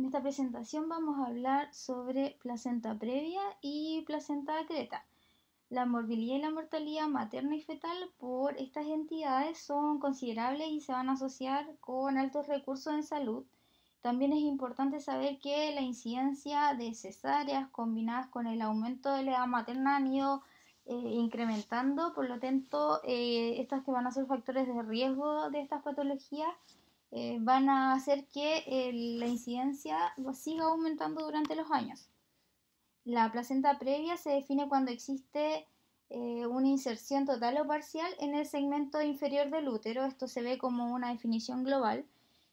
En esta presentación vamos a hablar sobre placenta previa y placenta acreta. La morbilidad y la mortalidad materna y fetal por estas entidades son considerables y se van a asociar con altos recursos en salud. También es importante saber que la incidencia de cesáreas combinadas con el aumento de la edad materna han ido eh, incrementando, por lo tanto, eh, estas que van a ser factores de riesgo de estas patologías eh, van a hacer que eh, la incidencia siga aumentando durante los años. La placenta previa se define cuando existe eh, una inserción total o parcial en el segmento inferior del útero. Esto se ve como una definición global.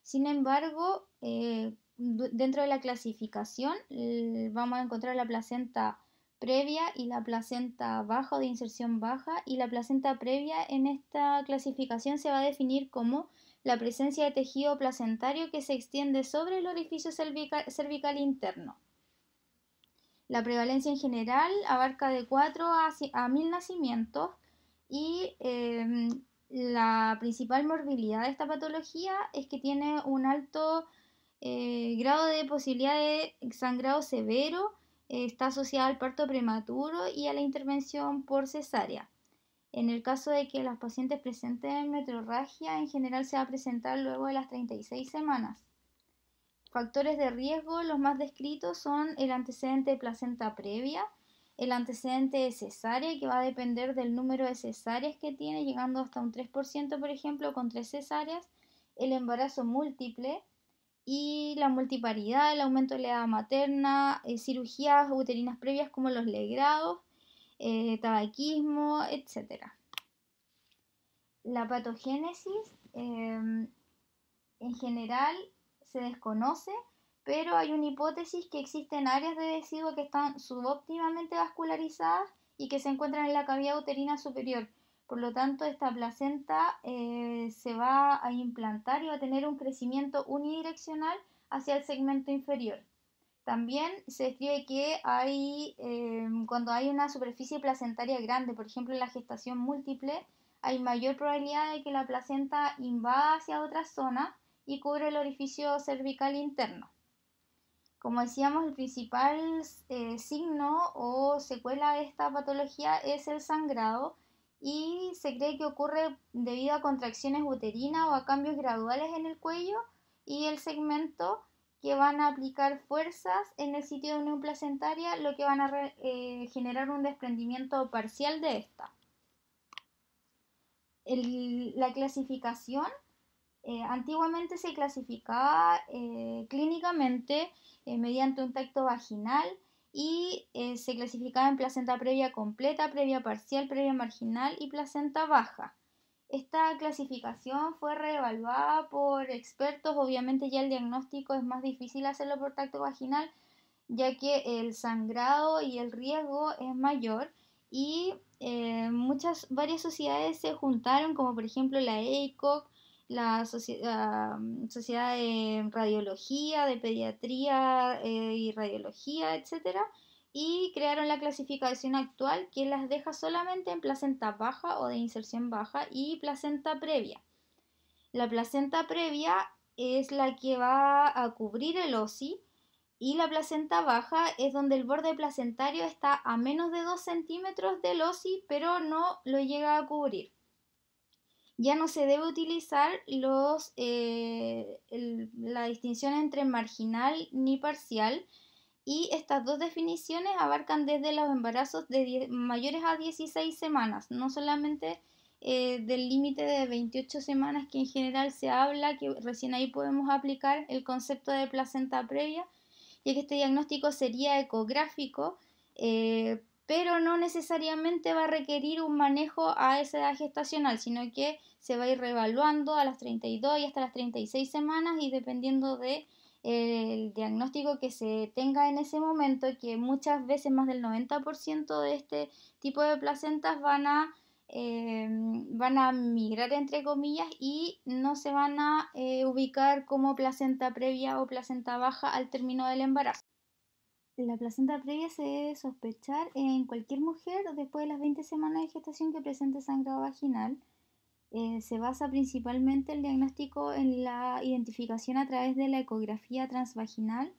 Sin embargo, dentro de la clasificación vamos a encontrar la placenta previa y la placenta baja o de inserción baja y la placenta previa en esta clasificación se va a definir como la presencia de tejido placentario que se extiende sobre el orificio cervical, interno. La prevalencia en general abarca de 4 a, 1000 nacimientos y em, la principal morbilidad de esta patología es que tiene un alto eh, grado de posibilidad de sangrado severo, eh, está asociada al parto prematuro y a la intervención por cesárea. En el caso de que las pacientes presenten metrorragia, en general se va a presentar luego de las 36 semanas. Factores de riesgo, los más descritos son el antecedente de placenta previa, el antecedente de cesárea, que va a depender del número de cesáreas que tiene, llegando hasta un 3%, por ejemplo, con tres cesáreas, el embarazo múltiple y la multiparidad, el aumento de la edad materna, eh, cirugías uterinas previas como los legrados, eh, tabaquismo, etcétera La patogénesis em, en general se desconoce, pero hay una hipótesis que existen áreas de residuo que están subóptimamente vascularizadas y que se encuentran en la cavidad uterina superior. Por lo tanto, esta placenta eh, se va a implantar y va a tener un crecimiento unidireccional hacia el segmento inferior. También se escribe que em, cuando hay una superficie placentaria grande, por ejemplo en la gestación múltiple, hay mayor probabilidad de que la placenta invada hacia otra zona y cubre el orificio cervical interno. Como decíamos, el principal eh, signo o secuela de esta patología es el sangrado y se cree que ocurre debido a contracciones uterinas o a cambios graduales en el cuello y el segmento que van a aplicar fuerzas en el sitio de unión placentaria, lo que van a eh, generar un desprendimiento parcial de esta. la clasificación, eh, antiguamente se clasificaba eh, clínicamente mediante un tacto vaginal y se clasificaba en placenta previa completa, previa parcial, previa marginal y placenta baja. Esta clasificación fue reevaluada por expertos, obviamente ya el diagnóstico es más difícil hacerlo por tacto vaginal, ya que el sangrado y el riesgo es mayor y eh, muchas, varias sociedades se juntaron, como por ejemplo la EICOC, la, mm, Sociedad de Radiología, de Pediatría eh, y Radiología, etcétera, y crearon la clasificación actual que las deja solamente en placenta baja o de inserción baja y placenta previa. La placenta previa es la que va a cubrir el OSI y la placenta baja es donde el borde placentario está a menos de 2 centímetros del OSI pero no lo llega a cubrir. Ya no se debe utilizar los, eh, la distinción entre marginal ni parcial, y estas dos definiciones abarcan desde los embarazos de mayores a 16 semanas, no solamente eh, del límite de 28 semanas que en general se habla, que recién ahí podemos aplicar el concepto de placenta previa, ya que este diagnóstico sería ecográfico, eh, pero no necesariamente va a requerir un manejo a esa edad gestacional, sino que se va a ir reevaluando a las 32 y hasta las 36 semanas y dependiendo de el diagnóstico que se tenga en ese momento, que muchas veces más del 90% de este tipo de placentas van a, eh, van a migrar entre comillas y no se van a eh, ubicar como placenta previa o placenta baja al término del embarazo. La placenta previa se debe sospechar en cualquier mujer después de las 20 semanas de gestación que presente sangrado vaginal eh, se basa principalmente el diagnóstico en la identificación a través de la ecografía transvaginal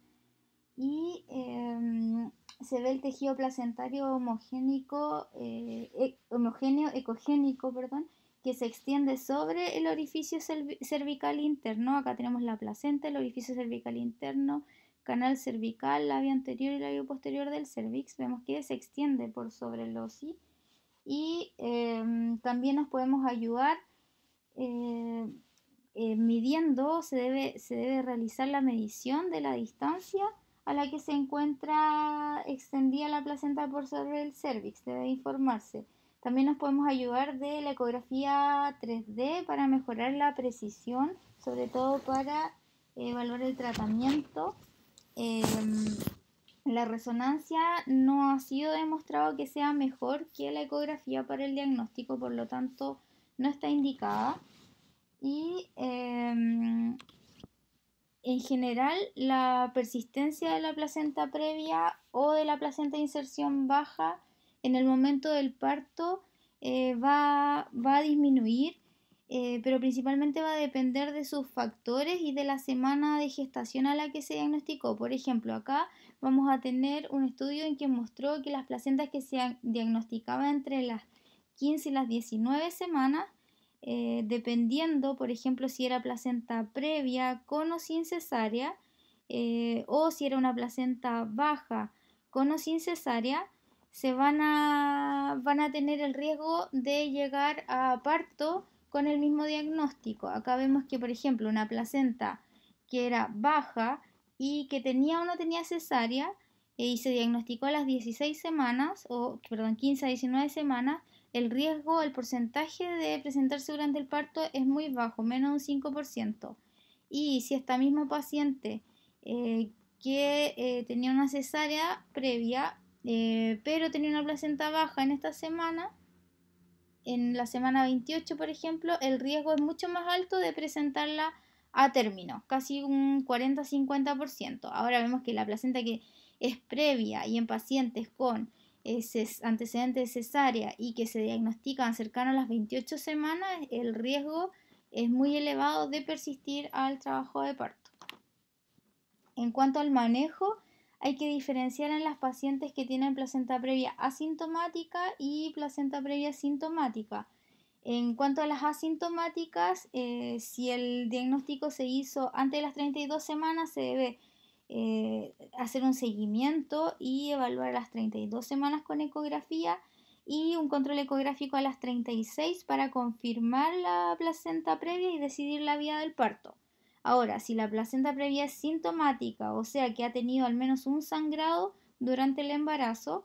y em, se ve el tejido placentario homogénico, eh, e, homogéneo, ecogénico, perdón, que se extiende sobre el orificio cervical interno. Acá tenemos la placenta, el orificio cervical interno, canal cervical, labio anterior y labio posterior del cervix. Vemos que se extiende por sobre el OSI y em, también nos podemos ayudar eh, eh, midiendo, se debe, se debe realizar la medición de la distancia a la que se encuentra extendida la placenta por sobre el cervix, debe informarse. También nos podemos ayudar de la ecografía 3D para mejorar la precisión, sobre todo para evaluar el tratamiento. Em, la resonancia no ha sido demostrado que sea mejor que la ecografía para el diagnóstico, por lo tanto no está indicada. Y em, en general la persistencia de la placenta previa o de la placenta de inserción baja en el momento del parto eh, va, a disminuir, eh, pero principalmente va a depender de sus factores y de la semana de gestación a la que se diagnosticó. Por ejemplo, acá vamos a tener un estudio en que mostró que las placentas que se diagnosticaban entre las 15 y las 19 semanas, eh, dependiendo, por ejemplo, si era placenta previa, con o sin cesárea, eh, o si era una placenta baja, con o sin cesárea, se van a, van a tener el riesgo de llegar a parto con el mismo diagnóstico. Acá vemos que, por ejemplo, una placenta que era baja, y que tenía o no tenía cesárea eh, y se diagnosticó a las 16 semanas, o perdón, 15 a 19 semanas, el riesgo, el porcentaje de presentarse durante el parto es muy bajo, menos de un 5%. Y si esta misma paciente eh, que eh, tenía una cesárea previa, pero tenía una placenta baja en esta semana, en la semana 28, por ejemplo, el riesgo es mucho más alto de presentarla a ah, término, casi un 40-50%. Ahora vemos que la placenta que es previa y en pacientes con eh, antecedentes de cesárea y que se diagnostican cercano a las 28 semanas, el riesgo es muy elevado de persistir al trabajo de parto. En cuanto al manejo, hay que diferenciar en las pacientes que tienen placenta previa asintomática y placenta previa sintomática. En cuanto a las asintomáticas, eh, si el diagnóstico se hizo antes de las 32 semanas, se debe eh, hacer un seguimiento y evaluar las 32 semanas con ecografía y un control ecográfico a las 36 para confirmar la placenta previa y decidir la vía del parto. Ahora, si la placenta previa es sintomática, o sea que ha tenido al menos un sangrado durante el embarazo,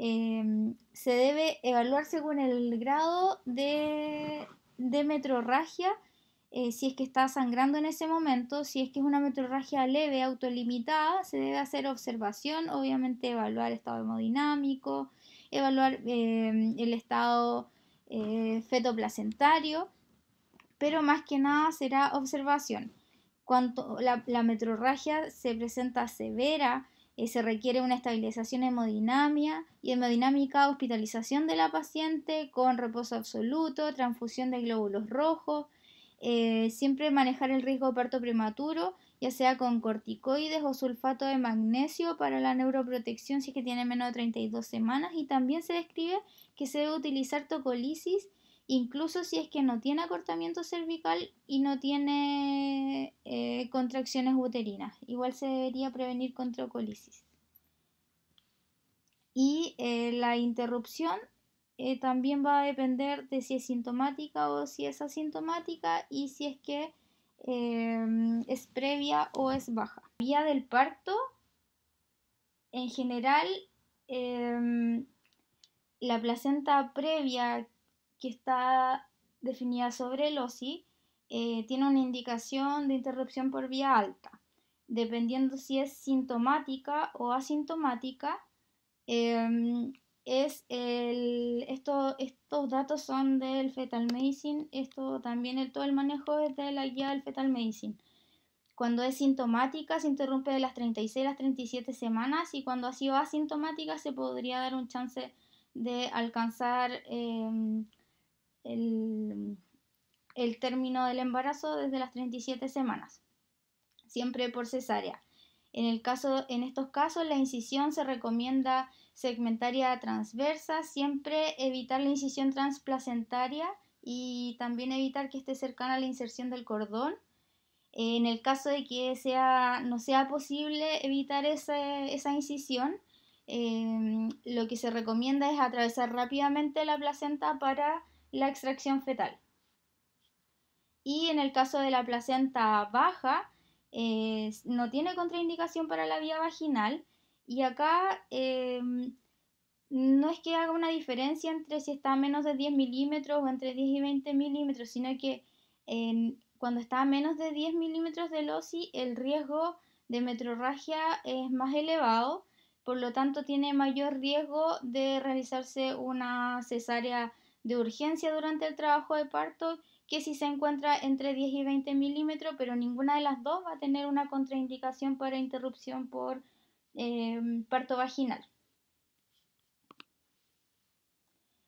Em, se debe evaluar según el grado de, de metrorragia, eh, si es que está sangrando en ese momento, si es que es una metrorragia leve, autolimitada, se debe hacer observación, obviamente evaluar estado hemodinámico, evaluar em, el estado eh, fetoplacentario, pero más que nada será observación. cuando la, la metrorragia se presenta severa, eh, se requiere una estabilización hemodinámica, y hemodinámica, hospitalización de la paciente con reposo absoluto, transfusión de glóbulos rojos, eh, siempre manejar el riesgo de parto prematuro, ya sea con corticoides o sulfato de magnesio para la neuroprotección si es que tiene menos de 32 semanas y también se describe que se debe utilizar tocolisis incluso si es que no tiene acortamiento cervical y no tiene eh, contracciones uterinas. Igual se debería prevenir contra colisis. Y eh, la interrupción eh, también va a depender de si es sintomática o si es asintomática y si es que em, es previa o es baja. Vía del parto, en general, em, la placenta previa que está definida sobre el OSI, eh, tiene una indicación de interrupción por vía alta. Dependiendo si es sintomática o asintomática, em, es esto, estos datos son del fetal medicine, esto también el, todo el manejo es de la guía del fetal medicine. Cuando es sintomática se interrumpe de las 36 a las 37 semanas y cuando ha sido asintomática se podría dar un chance de alcanzar em, el, término del embarazo desde las 37 semanas, siempre por cesárea. En, el caso, en estos casos, la incisión se recomienda segmentaria transversa, siempre evitar la incisión transplacentaria y también evitar que esté cercana a la inserción del cordón. En el caso de que sea, no sea posible evitar esa, incisión, eh, lo que se recomienda es atravesar rápidamente la placenta para la extracción fetal. Y en el caso de la placenta baja, eh, no tiene contraindicación para la vía vaginal. Y acá em, no es que haga una diferencia entre si está a menos de 10 milímetros o entre 10 y 20 milímetros, sino que cuando está a menos de 10 milímetros del OSI, el riesgo de metrorragia es más elevado, por lo tanto tiene mayor riesgo de realizarse una cesárea de urgencia durante el trabajo de parto que si se encuentra entre 10 y 20 milímetros, pero ninguna de las dos va a tener una contraindicación para interrupción por em, parto vaginal.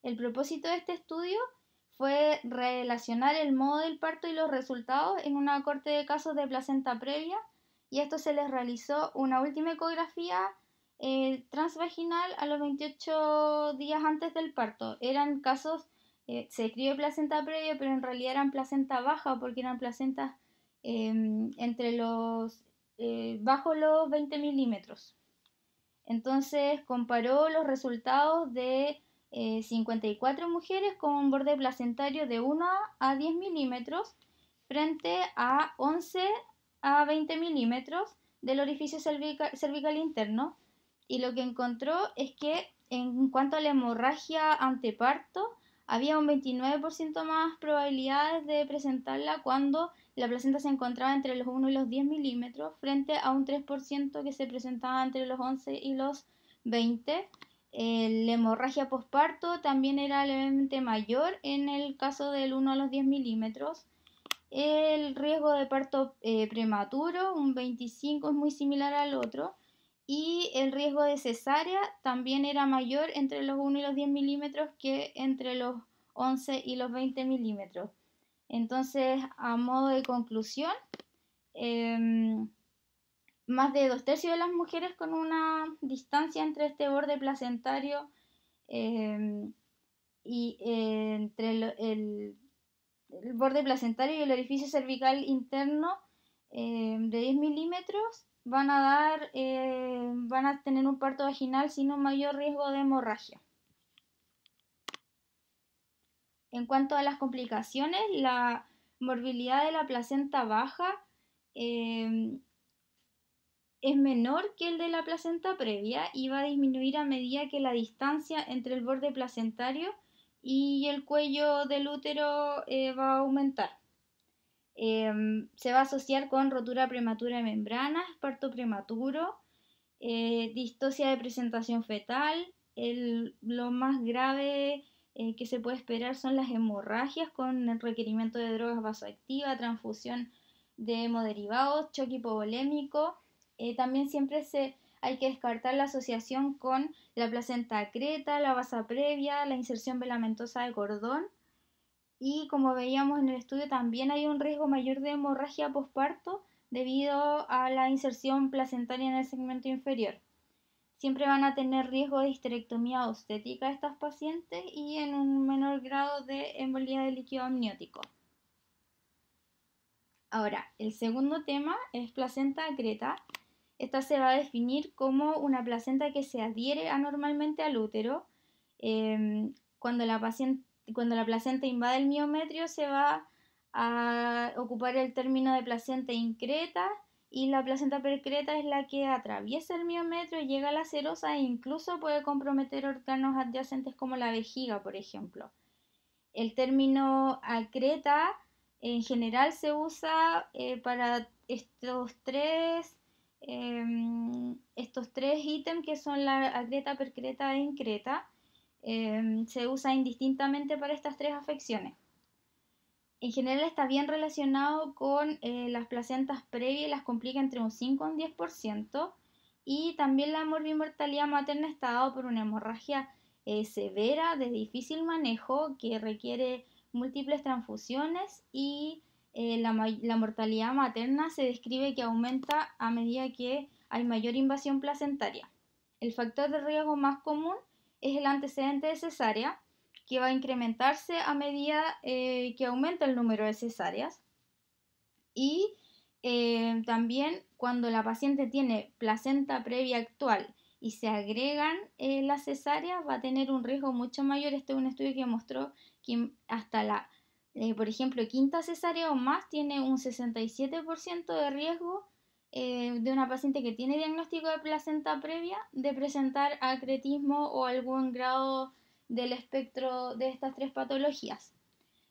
El propósito de este estudio fue relacionar el modo del parto y los resultados en una corte de casos de placenta previa y esto se les realizó una última ecografía eh, transvaginal a los 28 días antes del parto. Eran casos, eh, se escribe placenta previa, pero en realidad eran placenta baja porque eran placentas em, entre los, eh, bajo los 20 milímetros. Entonces comparó los resultados de 54 mujeres con un borde placentario de 1 a 10 milímetros frente a 11 a 20 milímetros del orificio cervical interno y lo que encontró es que en cuanto a la hemorragia anteparto, había un 29% más probabilidades de presentarla cuando la placenta se encontraba entre los 1 y los 10 milímetros, frente a un 3% que se presentaba entre los 11 y los 20. Eh, la hemorragia posparto también era levemente mayor en el caso del 1 a los 10 milímetros. El riesgo de parto eh, prematuro, un 25, es muy similar al otro y el riesgo de cesárea también era mayor entre los 1 y los 10 milímetros que entre los 11 y los 20 milímetros. Entonces, a modo de conclusión, em, más de dos tercios de las mujeres con una distancia entre este borde placentario em, y eh, entre el, borde placentario y el orificio cervical interno em, de 10 milímetros van a dar, eh, van a tener un parto vaginal sin un mayor riesgo de hemorragia. En cuanto a las complicaciones, la morbilidad de la placenta baja em, es menor que el de la placenta previa y va a disminuir a medida que la distancia entre el borde placentario y el cuello del útero eh, va a aumentar. Em, se va a asociar con rotura prematura de membranas, parto prematuro, eh, distosia de presentación fetal. lo más grave eh, que se puede esperar son las hemorragias con el requerimiento de drogas vasoactivas, transfusión de hemoderivados, choque hipovolémico. Eh, también siempre se, hay que descartar la asociación con la placenta creta, la vasa previa, la inserción velamentosa de cordón y como veíamos en el estudio, también hay un riesgo mayor de hemorragia posparto debido a la inserción placentaria en el segmento inferior. Siempre van a tener riesgo de histerectomía obstétrica estas pacientes y en un menor grado de embolía de líquido amniótico. Ahora, el segundo tema es placenta creta. Esta se va a definir como una placenta que se adhiere anormalmente al útero. Eh, cuando la paciente cuando la placenta invade el miometrio se va a ocupar el término de placenta increta y la placenta percreta es la que atraviesa el miometrio, llega a la serosa e incluso puede comprometer órganos adyacentes como la vejiga, por ejemplo. El término acreta en general se usa eh, para estos tres, em, estos tres ítems que son la acreta, percreta e increta. Em, se usa indistintamente para estas tres afecciones. En general está bien relacionado con eh, las placentas previas y las complica entre un 5 y un 10%. Y también la morbimortalidad materna está dado por una hemorragia eh, severa de difícil manejo que requiere múltiples transfusiones y eh, la, mortalidad materna se describe que aumenta a medida que hay mayor invasión placentaria. El factor de riesgo más común es el antecedente de cesárea, que va a incrementarse a medida eh, que aumenta el número de cesáreas. Y eh, también cuando la paciente tiene placenta previa actual y se agregan eh, las cesáreas, va a tener un riesgo mucho mayor. Este es un estudio que mostró que hasta la, por ejemplo, quinta cesárea o más tiene un 67% de riesgo eh, de una paciente que tiene diagnóstico de placenta previa de presentar acretismo o algún grado del espectro de estas tres patologías.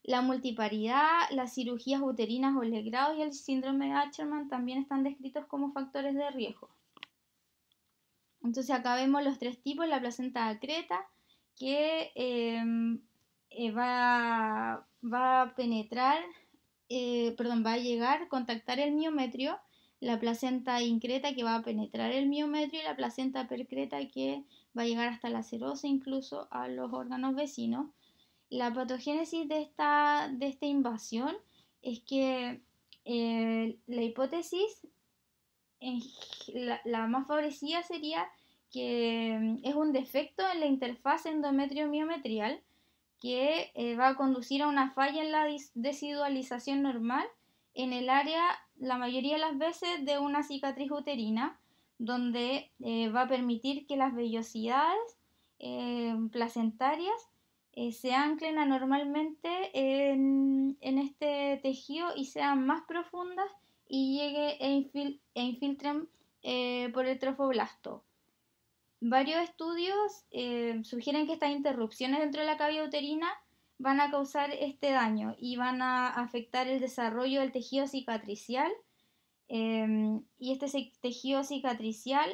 La multiparidad, las cirugías uterinas o legrados y el síndrome de Acherman también están descritos como factores de riesgo. Entonces acá vemos los tres tipos, la placenta acreta, que em, eh, va, a penetrar, eh, perdón, va a llegar, contactar el miometrio la placenta increta que va a penetrar el miometrio y la placenta percreta que va a llegar hasta la serosa, incluso a los órganos vecinos. La patogénesis de esta, de esta invasión es que eh, la hipótesis la, más favorecida sería que mm, es un defecto en la interfaz endometrio-miometrial que eh, va a conducir a una falla en la desidualización normal en el área la mayoría de las veces de una cicatriz uterina, donde eh, va a permitir que las vellosidades eh, placentarias eh, se anclen anormalmente en, este tejido y sean más profundas y llegue e, e infiltren por el trofoblasto. Varios estudios sugieren que estas interrupciones dentro de la cavidad uterina van a causar este daño y van a afectar el desarrollo del tejido cicatricial. Em, y este tejido cicatricial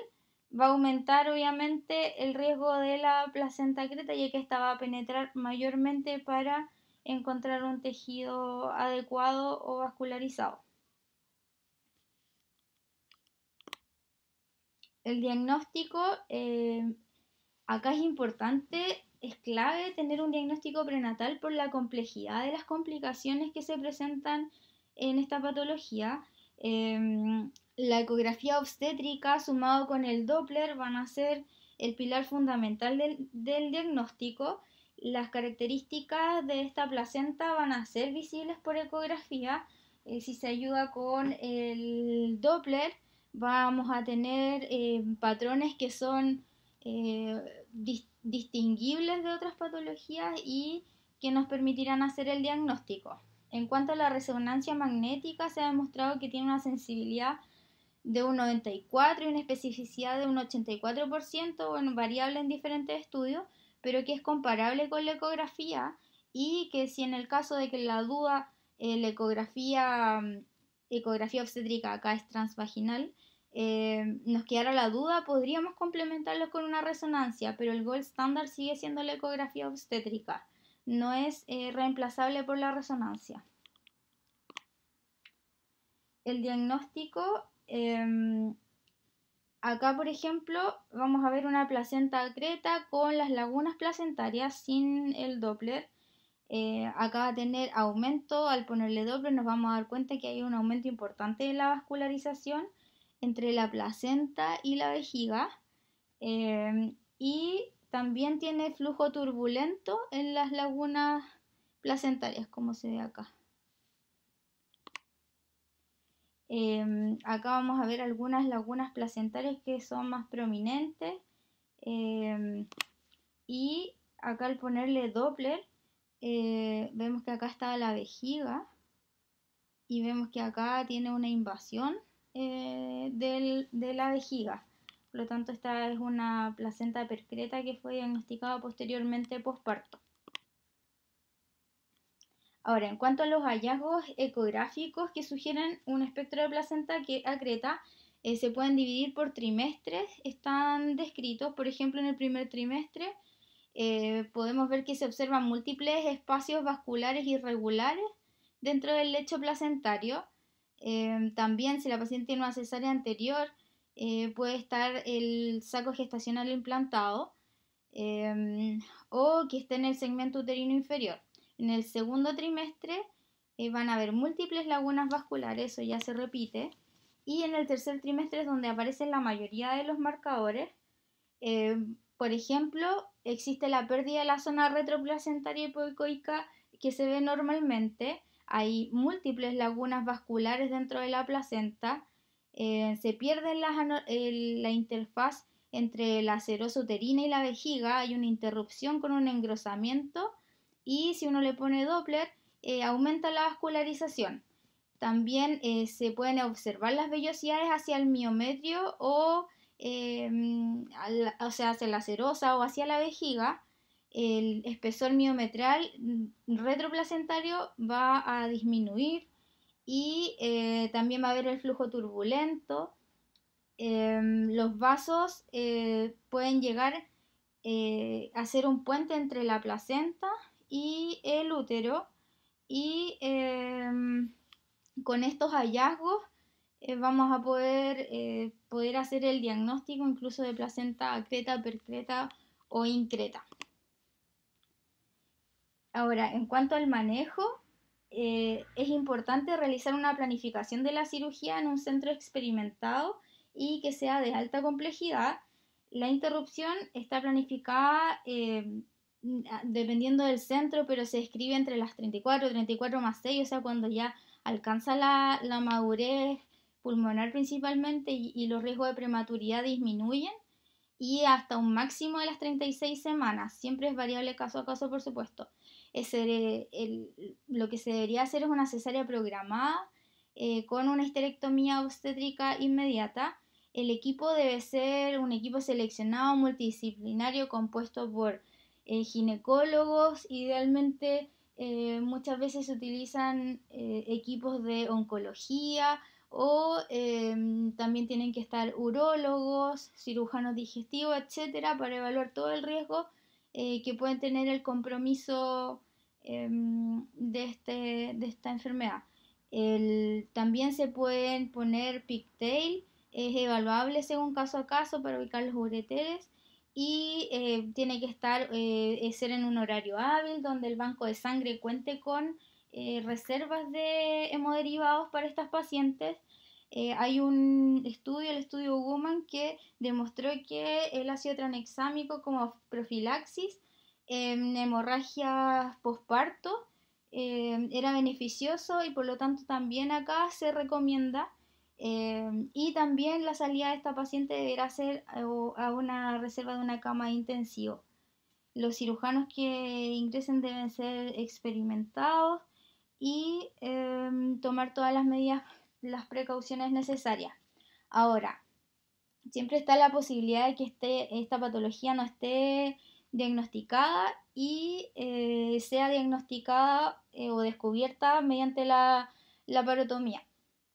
va a aumentar obviamente el riesgo de la placenta creta, ya que esta va a penetrar mayormente para encontrar un tejido adecuado o vascularizado. El diagnóstico, em, acá es importante es clave tener un diagnóstico prenatal por la complejidad de las complicaciones que se presentan en esta patología. Em, la ecografía obstétrica sumado con el Doppler van a ser el pilar fundamental del, diagnóstico. Las características de esta placenta van a ser visibles por ecografía. Eh, si se ayuda con el Doppler, vamos a tener eh, patrones que son eh, distintos distinguibles de otras patologías y que nos permitirán hacer el diagnóstico. En cuanto a la resonancia magnética, se ha demostrado que tiene una sensibilidad de un 94 y una especificidad de un 84%, bueno, variable en diferentes estudios, pero que es comparable con la ecografía y que si en el caso de que la duda eh, la ecografía, mm, ecografía obstétrica acá es transvaginal, eh, nos quedara la duda, podríamos complementarlo con una resonancia, pero el gold estándar sigue siendo la ecografía obstétrica. No es eh, reemplazable por la resonancia. El diagnóstico, em, acá por ejemplo, vamos a ver una placenta creta con las lagunas placentarias sin el Doppler. Eh, acá va a tener aumento, al ponerle Doppler nos vamos a dar cuenta que hay un aumento importante de la vascularización entre la placenta y la vejiga em, y también tiene flujo turbulento en las lagunas placentarias, como se ve acá. Em, acá vamos a ver algunas lagunas placentarias que son más prominentes. Em, y acá al ponerle Doppler, eh, vemos que acá está la vejiga. Y vemos que acá tiene una invasión eh, de la vejiga. Por lo tanto, esta es una placenta percreta que fue diagnosticada posteriormente posparto. Ahora, en cuanto a los hallazgos ecográficos que sugieren un espectro de placenta que acreta, eh, se pueden dividir por trimestres, están descritos, por ejemplo, en el primer trimestre eh, podemos ver que se observan múltiples espacios vasculares irregulares dentro del lecho placentario, Em, también si la paciente tiene una cesárea anterior, eh, puede estar el saco gestacional implantado em, o que esté en el segmento uterino inferior. En el segundo trimestre eh, van a haber múltiples lagunas vasculares, eso ya se repite. Y en el tercer trimestre es donde aparecen la mayoría de los marcadores. Em, por ejemplo, existe la pérdida de la zona retroplacentaria hipoicoica que se ve normalmente hay múltiples lagunas vasculares dentro de la placenta, eh, se pierde la, interfaz entre la serosa uterina y la vejiga, hay una interrupción con un engrosamiento y si uno le pone Doppler, eh, aumenta la vascularización. También eh, se pueden observar las vellosidades hacia el miometrio o, o sea, hacia la serosa o hacia la vejiga el espesor miometral retroplacentario va a disminuir y eh, también va a haber el flujo turbulento. Em, los vasos eh, pueden llegar eh, a ser un puente entre la placenta y el útero y em, con estos hallazgos vamos a poder, poder hacer el diagnóstico incluso de placenta acreta, percreta o increta. Ahora, en cuanto al manejo, eh, es importante realizar una planificación de la cirugía en un centro experimentado y que sea de alta complejidad. La interrupción está planificada eh, dependiendo del centro, pero se escribe entre las 34, 34 más 6, o sea, cuando ya alcanza la, madurez pulmonar principalmente y los riesgos de prematuridad disminuyen y hasta un máximo de las 36 semanas. Siempre es variable caso a caso, por supuesto. Eh, lo que se debería hacer es una cesárea programada eh, con una histerectomía obstétrica inmediata. El equipo debe ser un equipo seleccionado multidisciplinario compuesto por eh, ginecólogos, idealmente muchas veces se utilizan equipos de oncología o em, también tienen que estar urólogos, cirujanos digestivos, etcétera, para evaluar todo el riesgo que pueden tener el compromiso Em, este, de, esta enfermedad. también se pueden poner pigtail, es evaluable según caso a caso para ubicar los ureteres y eh, tiene que estar eh, ser en un horario hábil donde el banco de sangre cuente con eh, reservas de hemoderivados para estas pacientes. hay un estudio, el estudio Guman, que demostró que el ácido tranexámico como profilaxis en hemorragias posparto eh, era beneficioso y por lo tanto también acá se recomienda eh, y también la salida de esta paciente deberá ser a una reserva de una cama intensiva. Los cirujanos que ingresen deben ser experimentados y em, tomar todas las medidas, las precauciones necesarias. Ahora, siempre está la posibilidad de que esté, esta patología no esté diagnosticada y eh, sea diagnosticada eh, o descubierta mediante la, parotomía.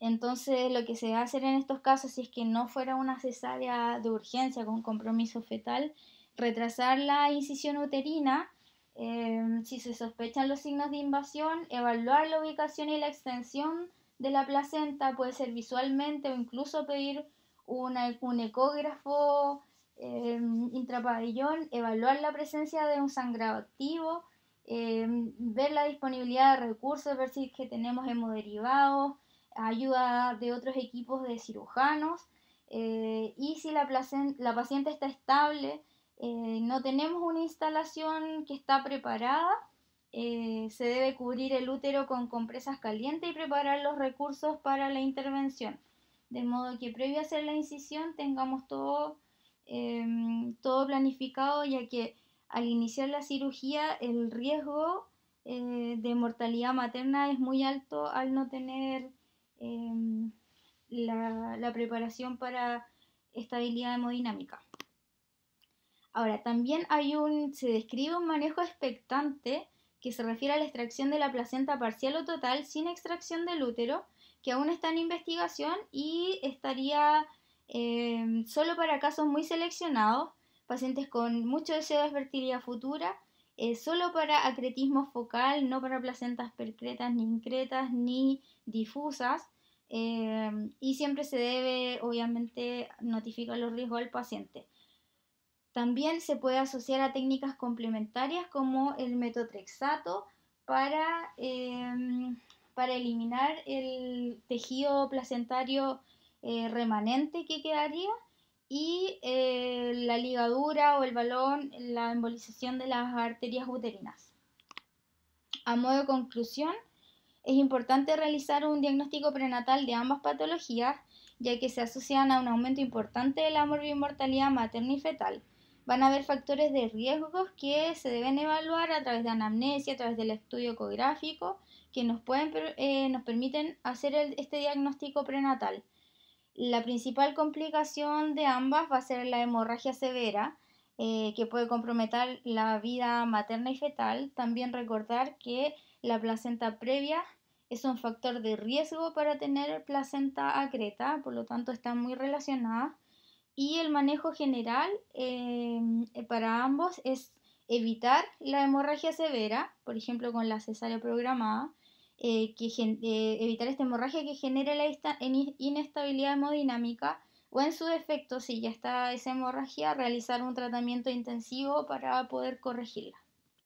Entonces, lo que se va a hacer en estos casos, si es que no fuera una cesárea de urgencia con compromiso fetal, retrasar la incisión uterina, em, si se sospechan los signos de invasión, evaluar la ubicación y la extensión de la placenta, puede ser visualmente o incluso pedir un ecógrafo Em, intrapabellón, evaluar la presencia de un sangrado activo, em, ver la disponibilidad de recursos, ver si que tenemos hemoderivados, ayuda de otros equipos de cirujanos eh, y si la, la, paciente está estable, eh, no tenemos una instalación que está preparada, eh, se debe cubrir el útero con compresas calientes y preparar los recursos para la intervención, de modo que previo a hacer la incisión tengamos todo Em, todo planificado, ya que al iniciar la cirugía el riesgo eh, de mortalidad materna es muy alto al no tener em, la, la, preparación para estabilidad hemodinámica. Ahora, también hay un, se describe un manejo expectante que se refiere a la extracción de la placenta parcial o total sin extracción del útero, que aún está en investigación y estaría Em, solo para casos muy seleccionados, pacientes con mucho deseo de fertilidad futura, eh, solo para acretismo focal, no para placentas percretas, ni incretas, ni difusas. Em, y siempre se debe, obviamente, notificar los riesgos al paciente. También se puede asociar a técnicas complementarias como el metotrexato para, em, para eliminar el tejido placentario eh, remanente que quedaría y eh, la ligadura o el balón, la embolización de las arterias uterinas. A modo de conclusión, es importante realizar un diagnóstico prenatal de ambas patologías, ya que se asocian a un aumento importante de la mortalidad materna y fetal. Van a haber factores de riesgos que se deben evaluar a través de anamnesia, a través del estudio ecográfico, que nos, pueden, eh, nos permiten hacer este diagnóstico prenatal. La principal complicación de ambas va a ser la hemorragia severa, eh, que puede comprometer la vida materna y fetal. También recordar que la placenta previa es un factor de riesgo para tener placenta acreta, por lo tanto está muy relacionada. Y el manejo general eh, para ambos es evitar la hemorragia severa, por ejemplo con la cesárea programada, eh, que eh, evitar esta hemorragia que genera la inestabilidad hemodinámica o en su defecto, si ya está esa hemorragia, realizar un tratamiento intensivo para poder corregirla.